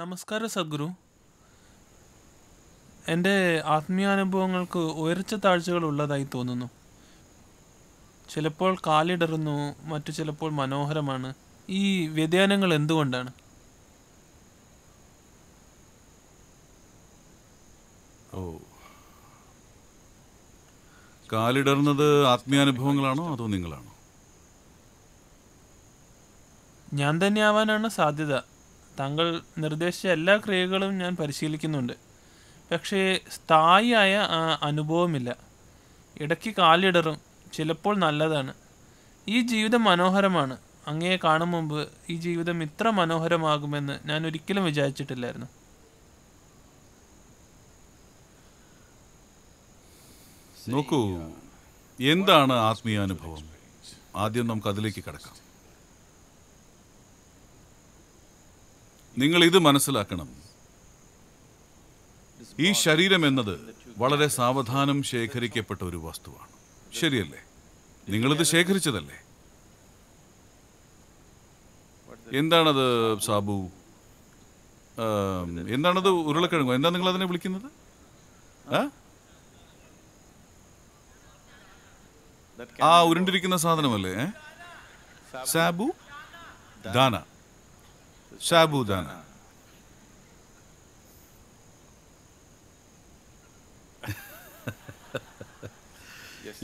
നമസ്കാരം സദ്ഗുരു എൻ്റെ ആത്മീയാനുഭവങ്ങൾക്ക് ഉയർച്ച താഴ്ചകൾ ഉള്ളതായി തോന്നുന്നു ചിലപ്പോൾ കാലിടറുന്നു മറ്റു ചിലപ്പോൾ മനോഹരമാണ് ഈ വ്യതിയാനങ്ങൾ എന്തുകൊണ്ടാണ് ഓ കാലിടർന്നത് ആത്മീയാനുഭവങ്ങളാണോ അതോ നിങ്ങളാണോ ഞാൻ തന്നെ ആവാനാണ് സാധ്യത താങ്കൾ നിർദ്ദേശിച്ച എല്ലാ ക്രിയകളും ഞാൻ പരിശീലിക്കുന്നുണ്ട് പക്ഷേ സ്ഥായിയായ അനുഭവമില്ല ഇടയ്ക്ക് കാലിടറും ചിലപ്പോൾ നല്ലതാണ് ഈ ജീവിതം മനോഹരമാണ് അങ്ങയെ കാണും മുമ്പ് ഈ ജീവിതം ഇത്ര മനോഹരമാകുമെന്ന് ഞാൻ ഒരിക്കലും വിചാരിച്ചിട്ടില്ലായിരുന്നു നോക്കൂ എന്താണ് ആത്മീയാനുഭവം ആദ്യം നമുക്ക് അതിലേക്ക് കിടക്കാം നിങ്ങൾ ഇത് മനസ്സിലാക്കണം ഈ ശരീരം എന്നത് വളരെ സാവധാനം ശേഖരിക്കപ്പെട്ട ഒരു വസ്തുവാണ് ശരിയല്ലേ നിങ്ങളിത് ശേഖരിച്ചതല്ലേ എന്താണത് സാബു എന്താണത് ഉരുളക്കിഴങ്ങ് എന്താ നിങ്ങൾ അതിനെ വിളിക്കുന്നത് ആ ഉരുണ്ടിരിക്കുന്ന സാധനമല്ലേ സാബു ദാന സാബൂദാന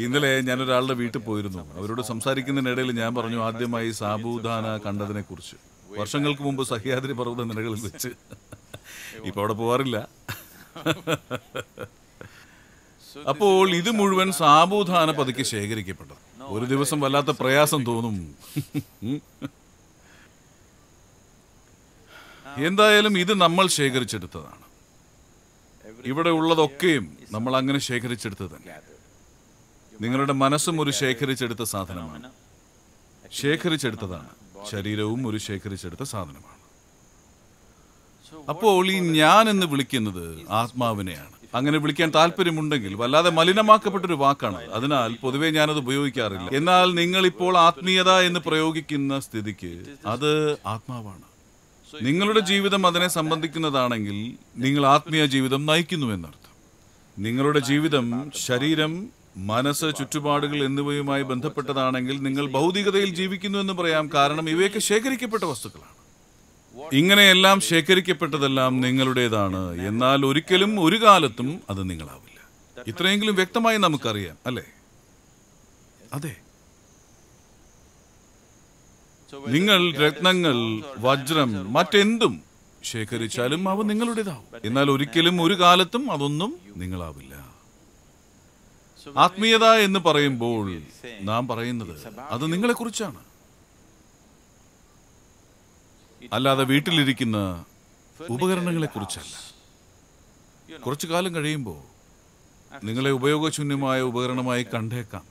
ഇന്നലെ ഞാൻ ഒരാളുടെ വീട്ടിൽ പോയിരുന്നു അവരോട് സംസാരിക്കുന്നതിനിടയിൽ ഞാൻ പറഞ്ഞു ആദ്യമായി സാബൂദാന കണ്ടതിനെ കുറിച്ച് വർഷങ്ങൾക്ക് മുമ്പ് സഹ്യാദ്രി പർവ്വത നിലകളിൽ വെച്ച് ഇപ്പൊ അവിടെ പോവാറില്ല അപ്പോൾ ഇത് മുഴുവൻ സാബുദാന പതുക്കെ ശേഖരിക്കപ്പെട്ടത് ഒരു ദിവസം വല്ലാത്ത പ്രയാസം തോന്നും എന്തായാലും ഇത് നമ്മൾ ശേഖരിച്ചെടുത്തതാണ് ഇവിടെ ഉള്ളതൊക്കെയും നമ്മൾ അങ്ങനെ ശേഖരിച്ചെടുത്തത് നിങ്ങളുടെ മനസ്സും ഒരു ശേഖരിച്ചെടുത്ത സാധനമാണ് ശേഖരിച്ചെടുത്തതാണ് ശരീരവും ഒരു ശേഖരിച്ചെടുത്ത സാധനമാണ് അപ്പോൾ ഈ ഞാൻ എന്ന് വിളിക്കുന്നത് ആത്മാവിനെയാണ് അങ്ങനെ വിളിക്കാൻ താല്പര്യമുണ്ടെങ്കിൽ വല്ലാതെ മലിനമാക്കപ്പെട്ടൊരു വാക്കാണ് അതിനാൽ പൊതുവേ ഞാനത് ഉപയോഗിക്കാറില്ല എന്നാൽ നിങ്ങൾ ഇപ്പോൾ ആത്മീയത എന്ന് പ്രയോഗിക്കുന്ന സ്ഥിതിക്ക് അത് ആത്മാവാണ് നിങ്ങളുടെ ജീവിതം അതിനെ സംബന്ധിക്കുന്നതാണെങ്കിൽ നിങ്ങൾ ആത്മീയ ജീവിതം നയിക്കുന്നു എന്നർത്ഥം നിങ്ങളുടെ ജീവിതം ശരീരം മനസ്സ് ചുറ്റുപാടുകൾ എന്നിവയുമായി ബന്ധപ്പെട്ടതാണെങ്കിൽ നിങ്ങൾ ഭൗതികതയിൽ ജീവിക്കുന്നു എന്ന് പറയാം കാരണം ഇവയൊക്കെ ശേഖരിക്കപ്പെട്ട വസ്തുക്കളാണ് ഇങ്ങനെയെല്ലാം ശേഖരിക്കപ്പെട്ടതെല്ലാം നിങ്ങളുടേതാണ് എന്നാൽ ഒരിക്കലും ഒരു കാലത്തും അത് നിങ്ങളാവില്ല ഇത്രയെങ്കിലും വ്യക്തമായി നമുക്കറിയാം അല്ലേ അതെ നിങ്ങൾ രത്നങ്ങൾ വജ്രം മറ്റെന്തും ശേഖരിച്ചാലും അവ നിങ്ങളുടേതാവും എന്നാൽ ഒരിക്കലും ഒരു കാലത്തും അതൊന്നും നിങ്ങളാവില്ല ആത്മീയത എന്ന് പറയുമ്പോൾ നാം പറയുന്നത് അത് നിങ്ങളെക്കുറിച്ചാണ് അല്ലാതെ വീട്ടിലിരിക്കുന്ന ഉപകരണങ്ങളെക്കുറിച്ചല്ല കുറച്ചു കാലം കഴിയുമ്പോൾ നിങ്ങളെ ഉപയോഗശൂന്യമായ ഉപകരണമായി കണ്ടേക്കാം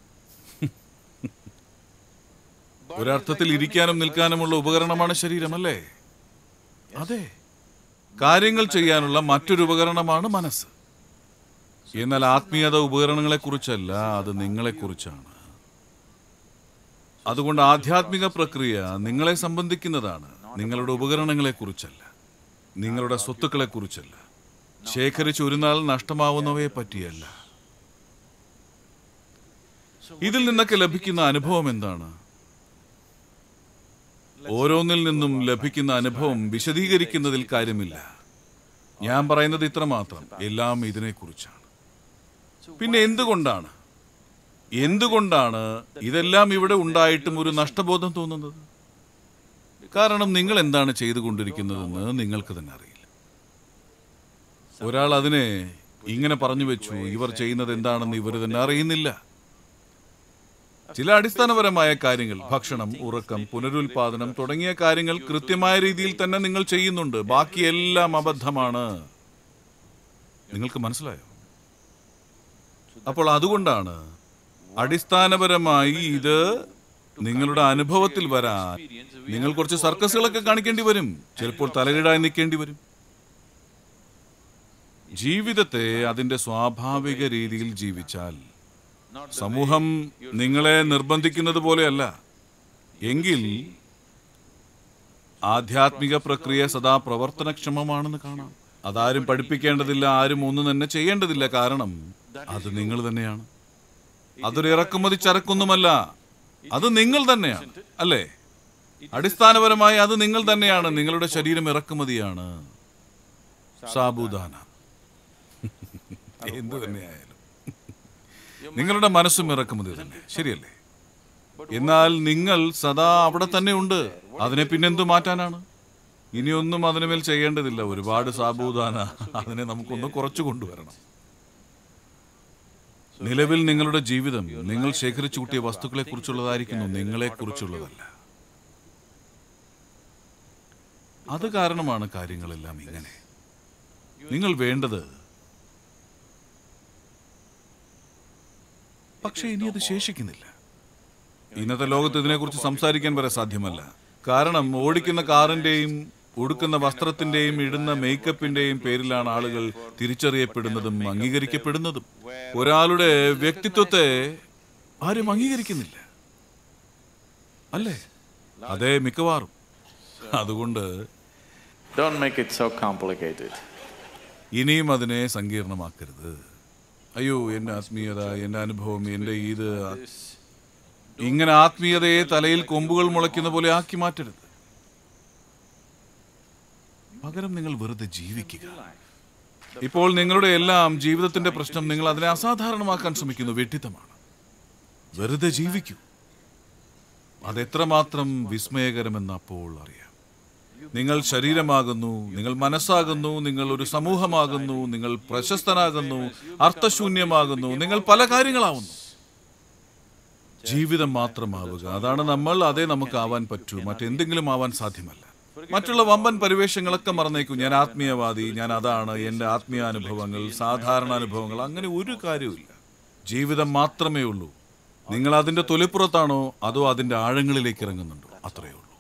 ഒരർത്ഥത്തിൽ ഇരിക്കാനും നിൽക്കാനുമുള്ള ഉപകരണമാണ് ശരീരം അല്ലേ അതെ കാര്യങ്ങൾ ചെയ്യാനുള്ള മറ്റൊരു ഉപകരണമാണ് മനസ്സ് എന്നാൽ ആത്മീയത ഉപകരണങ്ങളെക്കുറിച്ചല്ല അത് നിങ്ങളെക്കുറിച്ചാണ് അതുകൊണ്ട് ആധ്യാത്മിക പ്രക്രിയ നിങ്ങളെ സംബന്ധിക്കുന്നതാണ് നിങ്ങളുടെ ഉപകരണങ്ങളെക്കുറിച്ചല്ല നിങ്ങളുടെ കുറിച്ചല്ല ശേഖരിച്ച് ഒരു നാൾ നഷ്ടമാവുന്നവയെ പറ്റിയല്ല ഇതിൽ നിന്നൊക്കെ ലഭിക്കുന്ന അനുഭവം എന്താണ് ഓരോന്നിൽ നിന്നും ലഭിക്കുന്ന അനുഭവം വിശദീകരിക്കുന്നതിൽ കാര്യമില്ല ഞാൻ പറയുന്നത് ഇത്ര മാത്രം എല്ലാം ഇതിനെക്കുറിച്ചാണ് പിന്നെ എന്തുകൊണ്ടാണ് എന്തുകൊണ്ടാണ് ഇതെല്ലാം ഇവിടെ ഉണ്ടായിട്ടും ഒരു നഷ്ടബോധം തോന്നുന്നത് കാരണം നിങ്ങൾ എന്താണ് ചെയ്തുകൊണ്ടിരിക്കുന്നതെന്ന് നിങ്ങൾക്ക് തന്നെ അറിയില്ല ഒരാൾ അതിനെ ഇങ്ങനെ പറഞ്ഞു വെച്ചു ഇവർ ചെയ്യുന്നത് എന്താണെന്ന് ഇവർ തന്നെ അറിയുന്നില്ല ചില അടിസ്ഥാനപരമായ കാര്യങ്ങൾ ഭക്ഷണം ഉറക്കം പുനരുൽപാദനം തുടങ്ങിയ കാര്യങ്ങൾ കൃത്യമായ രീതിയിൽ തന്നെ നിങ്ങൾ ചെയ്യുന്നുണ്ട് ബാക്കിയെല്ലാം അബദ്ധമാണ് നിങ്ങൾക്ക് മനസ്സിലായോ അപ്പോൾ അതുകൊണ്ടാണ് അടിസ്ഥാനപരമായി ഇത് നിങ്ങളുടെ അനുഭവത്തിൽ വരാൻ നിങ്ങൾ കുറച്ച് സർക്കസുകളൊക്കെ കാണിക്കേണ്ടി വരും ചിലപ്പോൾ തലകീടായി നിൽക്കേണ്ടി വരും ജീവിതത്തെ അതിന്റെ സ്വാഭാവിക രീതിയിൽ ജീവിച്ചാൽ സമൂഹം നിങ്ങളെ നിർബന്ധിക്കുന്നത് പോലെയല്ല എങ്കിൽ ആധ്യാത്മിക പ്രക്രിയ സദാ പ്രവർത്തനക്ഷമമാണെന്ന് കാണാം അതാരും പഠിപ്പിക്കേണ്ടതില്ല ആരും ഒന്നും തന്നെ ചെയ്യേണ്ടതില്ല കാരണം അത് നിങ്ങൾ തന്നെയാണ് അതൊരു ഇറക്കുമതി ചരക്കൊന്നുമല്ല അത് നിങ്ങൾ തന്നെയാണ് അല്ലേ അടിസ്ഥാനപരമായി അത് നിങ്ങൾ തന്നെയാണ് നിങ്ങളുടെ ശരീരം ഇറക്കുമതിയാണ് സാബുദാന എന്തു തന്നെയായാലും നിങ്ങളുടെ മനസ്സും ഇറക്കുമതി തന്നെ ശരിയല്ലേ എന്നാൽ നിങ്ങൾ സദാ അവിടെ തന്നെ ഉണ്ട് അതിനെ പിന്നെന്തു മാറ്റാനാണ് ഇനിയൊന്നും അതിനുമേൽ ചെയ്യേണ്ടതില്ല ഒരുപാട് സാബൂദാന അതിനെ നമുക്കൊന്ന് കുറച്ചു കൊണ്ടുവരണം നിലവിൽ നിങ്ങളുടെ ജീവിതം നിങ്ങൾ ശേഖരിച്ചു കൂട്ടിയ വസ്തുക്കളെ കുറിച്ചുള്ളതായിരിക്കുന്നു നിങ്ങളെ കുറിച്ചുള്ളതല്ല അത് കാരണമാണ് കാര്യങ്ങളെല്ലാം ഇങ്ങനെ നിങ്ങൾ വേണ്ടത് പക്ഷേ ഇനി അത് ശേഷിക്കുന്നില്ല ഇന്നത്തെ ലോകത്ത് ഇതിനെക്കുറിച്ച് സംസാരിക്കാൻ വരെ സാധ്യമല്ല കാരണം ഓടിക്കുന്ന കാറിന്റെയും ഉടുക്കുന്ന വസ്ത്രത്തിന്റെയും ഇടുന്ന മേക്കപ്പിന്റെയും പേരിലാണ് ആളുകൾ തിരിച്ചറിയപ്പെടുന്നതും അംഗീകരിക്കപ്പെടുന്നതും ഒരാളുടെ വ്യക്തിത്വത്തെ ആരും അംഗീകരിക്കുന്നില്ല അല്ലേ അതെ മിക്കവാറും അതുകൊണ്ട് ഇനിയും അതിനെ സങ്കീർണമാക്കരുത് അയ്യോ എൻ്റെ ആത്മീയത എൻ്റെ അനുഭവം എൻ്റെ ഇത് ഇങ്ങനെ ആത്മീയതയെ തലയിൽ കൊമ്പുകൾ മുളയ്ക്കുന്ന പോലെ ആക്കി മാറ്റരുത് പകരം നിങ്ങൾ വെറുതെ ജീവിക്കുക ഇപ്പോൾ നിങ്ങളുടെ എല്ലാം ജീവിതത്തിന്റെ പ്രശ്നം നിങ്ങൾ അതിനെ അസാധാരണമാക്കാൻ ശ്രമിക്കുന്നു വെട്ടിത്തമാണ് വെറുതെ ജീവിക്കൂ അതെത്രമാത്രം വിസ്മയകരമെന്ന് അപ്പോൾ അറിയാം നിങ്ങൾ ശരീരമാകുന്നു നിങ്ങൾ മനസ്സാകുന്നു നിങ്ങൾ ഒരു സമൂഹമാകുന്നു നിങ്ങൾ പ്രശസ്തനാകുന്നു അർത്ഥശൂന്യമാകുന്നു നിങ്ങൾ പല കാര്യങ്ങളാവുന്നു ജീവിതം മാത്രമാവുക അതാണ് നമ്മൾ അതേ നമുക്ക് ആവാൻ പറ്റൂ മറ്റെന്തെങ്കിലും ആവാൻ സാധ്യമല്ല മറ്റുള്ള വമ്പൻ പരിവേഷങ്ങളൊക്കെ മറന്നേക്കും ഞാൻ ആത്മീയവാദി ഞാൻ അതാണ് എൻ്റെ ആത്മീയ അനുഭവങ്ങൾ സാധാരണ അനുഭവങ്ങൾ അങ്ങനെ ഒരു കാര്യവുമില്ല ജീവിതം മാത്രമേ ഉള്ളൂ നിങ്ങൾ അതിൻ്റെ തൊലിപ്പുറത്താണോ അതോ അതിൻ്റെ ആഴങ്ങളിലേക്ക് ഇറങ്ങുന്നുണ്ടോ അത്രയേ ഉള്ളൂ